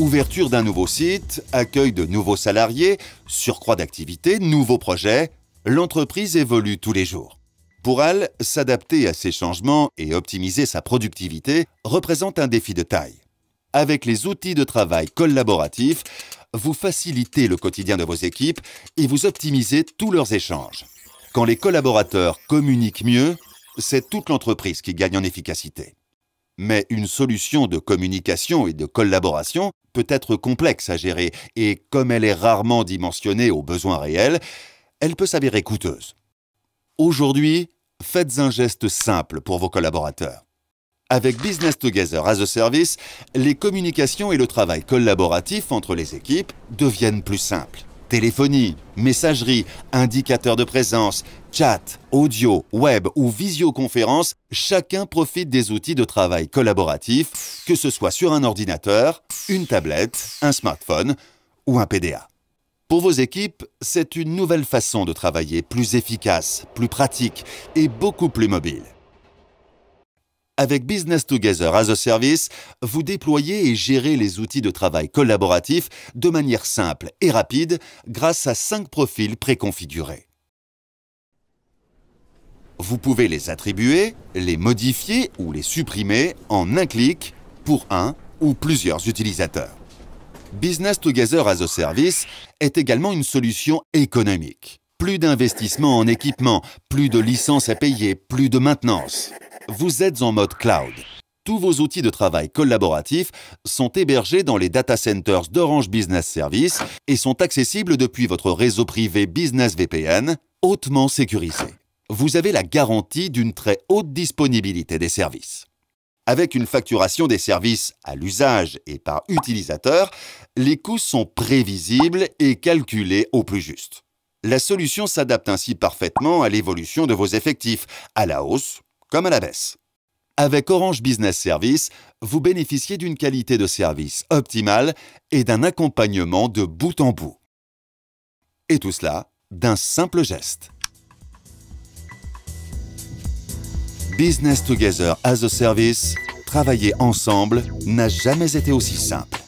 Ouverture d'un nouveau site, accueil de nouveaux salariés, surcroît d'activités, nouveaux projets, l'entreprise évolue tous les jours. Pour elle, s'adapter à ces changements et optimiser sa productivité représente un défi de taille. Avec les outils de travail collaboratifs, vous facilitez le quotidien de vos équipes et vous optimisez tous leurs échanges. Quand les collaborateurs communiquent mieux, c'est toute l'entreprise qui gagne en efficacité. Mais une solution de communication et de collaboration peut être complexe à gérer, et comme elle est rarement dimensionnée aux besoins réels, elle peut s'avérer coûteuse. Aujourd'hui, faites un geste simple pour vos collaborateurs. Avec Business Together as a Service, les communications et le travail collaboratif entre les équipes deviennent plus simples. Téléphonie, messagerie, indicateur de présence, chat, audio, web ou visioconférence, chacun profite des outils de travail collaboratif, que ce soit sur un ordinateur, une tablette, un smartphone ou un PDA. Pour vos équipes, c'est une nouvelle façon de travailler plus efficace, plus pratique et beaucoup plus mobile. Avec Business Together as a Service, vous déployez et gérez les outils de travail collaboratif de manière simple et rapide grâce à cinq profils préconfigurés. Vous pouvez les attribuer, les modifier ou les supprimer en un clic pour un ou plusieurs utilisateurs. Business Together as a Service est également une solution économique. Plus d'investissement en équipement, plus de licences à payer, plus de maintenance. Vous êtes en mode cloud. Tous vos outils de travail collaboratifs sont hébergés dans les data centers d'Orange Business Service et sont accessibles depuis votre réseau privé Business VPN, hautement sécurisé. Vous avez la garantie d'une très haute disponibilité des services. Avec une facturation des services à l'usage et par utilisateur, les coûts sont prévisibles et calculés au plus juste. La solution s'adapte ainsi parfaitement à l'évolution de vos effectifs, à la hausse comme à la baisse. Avec Orange Business Service, vous bénéficiez d'une qualité de service optimale et d'un accompagnement de bout en bout. Et tout cela d'un simple geste. Business Together as a Service, travailler ensemble n'a jamais été aussi simple.